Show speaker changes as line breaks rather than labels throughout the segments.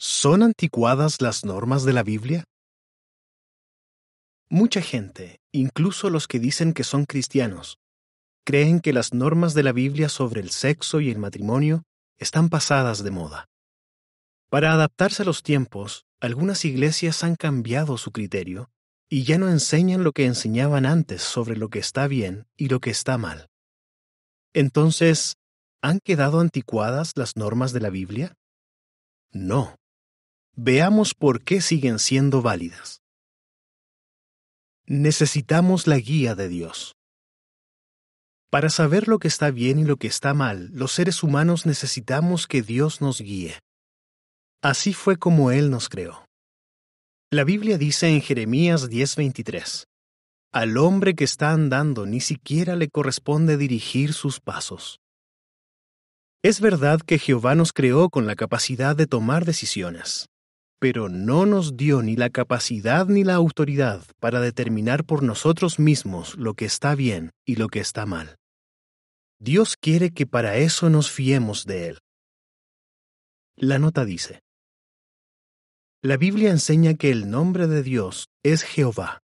¿Son anticuadas las normas de la Biblia? Mucha gente, incluso los que dicen que son cristianos, creen que las normas de la Biblia sobre el sexo y el matrimonio están pasadas de moda. Para adaptarse a los tiempos, algunas iglesias han cambiado su criterio y ya no enseñan lo que enseñaban antes sobre lo que está bien y lo que está mal. Entonces, ¿han quedado anticuadas las normas de la Biblia? No. Veamos por qué siguen siendo válidas. Necesitamos la guía de Dios. Para saber lo que está bien y lo que está mal, los seres humanos necesitamos que Dios nos guíe. Así fue como Él nos creó. La Biblia dice en Jeremías 10:23, Al hombre que está andando ni siquiera le corresponde dirigir sus pasos. Es verdad que Jehová nos creó con la capacidad de tomar decisiones, pero no nos dio ni la capacidad ni la autoridad para determinar por nosotros mismos lo que está bien y lo que está mal. Dios quiere que para eso nos fiemos de Él. La nota dice, La Biblia enseña que el nombre de Dios es Jehová.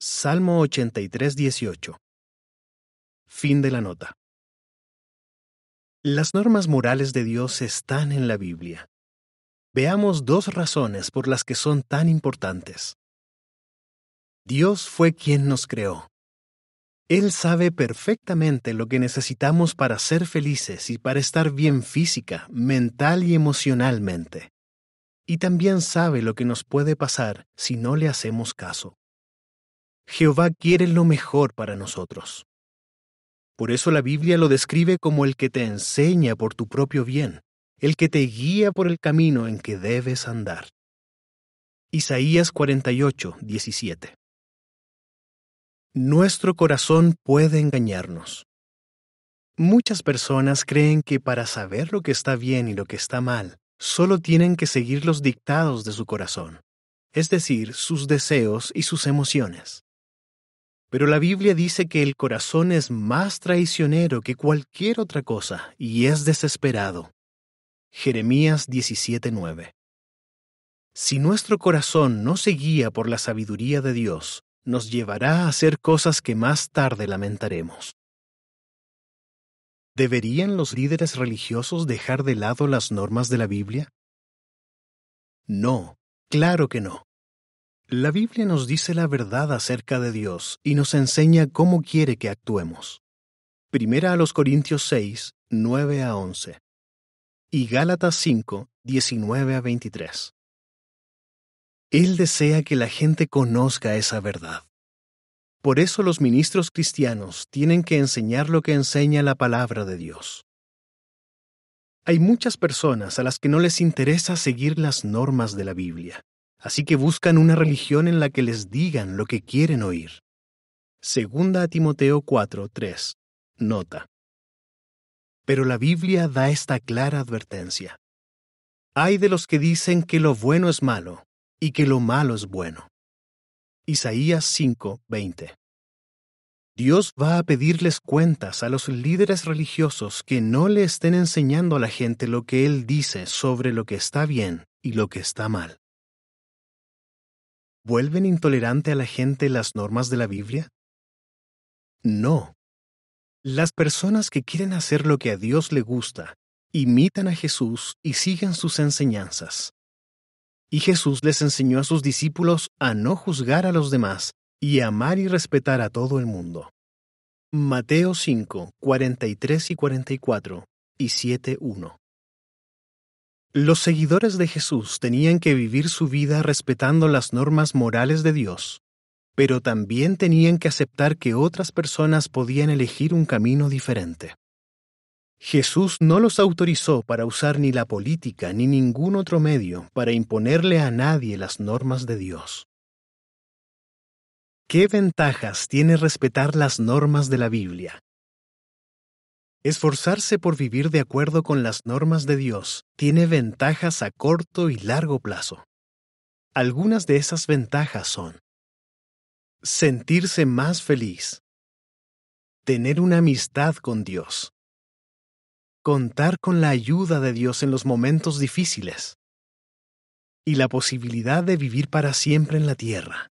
Salmo 83, Fin de la nota. Las normas morales de Dios están en la Biblia, Veamos dos razones por las que son tan importantes. Dios fue quien nos creó. Él sabe perfectamente lo que necesitamos para ser felices y para estar bien física, mental y emocionalmente. Y también sabe lo que nos puede pasar si no le hacemos caso. Jehová quiere lo mejor para nosotros. Por eso la Biblia lo describe como el que te enseña por tu propio bien, el que te guía por el camino en que debes andar. Isaías 48, 17. Nuestro corazón puede engañarnos. Muchas personas creen que para saber lo que está bien y lo que está mal, solo tienen que seguir los dictados de su corazón, es decir, sus deseos y sus emociones. Pero la Biblia dice que el corazón es más traicionero que cualquier otra cosa y es desesperado. Jeremías 17:9 Si nuestro corazón no se guía por la sabiduría de Dios, nos llevará a hacer cosas que más tarde lamentaremos. ¿Deberían los líderes religiosos dejar de lado las normas de la Biblia? No, claro que no. La Biblia nos dice la verdad acerca de Dios y nos enseña cómo quiere que actuemos. Primera a los Corintios 6, 9 a 11 y Gálatas 5, 19 a 23. Él desea que la gente conozca esa verdad. Por eso los ministros cristianos tienen que enseñar lo que enseña la palabra de Dios. Hay muchas personas a las que no les interesa seguir las normas de la Biblia, así que buscan una religión en la que les digan lo que quieren oír. Segunda a Timoteo 4:3. Nota pero la Biblia da esta clara advertencia. Hay de los que dicen que lo bueno es malo y que lo malo es bueno. Isaías 5:20 Dios va a pedirles cuentas a los líderes religiosos que no le estén enseñando a la gente lo que Él dice sobre lo que está bien y lo que está mal. ¿Vuelven intolerante a la gente las normas de la Biblia? No, las personas que quieren hacer lo que a Dios le gusta, imitan a Jesús y siguen sus enseñanzas. Y Jesús les enseñó a sus discípulos a no juzgar a los demás y amar y respetar a todo el mundo. Mateo 5, 43 y 44 y 7, 1. Los seguidores de Jesús tenían que vivir su vida respetando las normas morales de Dios pero también tenían que aceptar que otras personas podían elegir un camino diferente. Jesús no los autorizó para usar ni la política ni ningún otro medio para imponerle a nadie las normas de Dios. ¿Qué ventajas tiene respetar las normas de la Biblia? Esforzarse por vivir de acuerdo con las normas de Dios tiene ventajas a corto y largo plazo. Algunas de esas ventajas son sentirse más feliz, tener una amistad con Dios, contar con la ayuda de Dios en los momentos difíciles y la posibilidad de vivir para siempre en la tierra.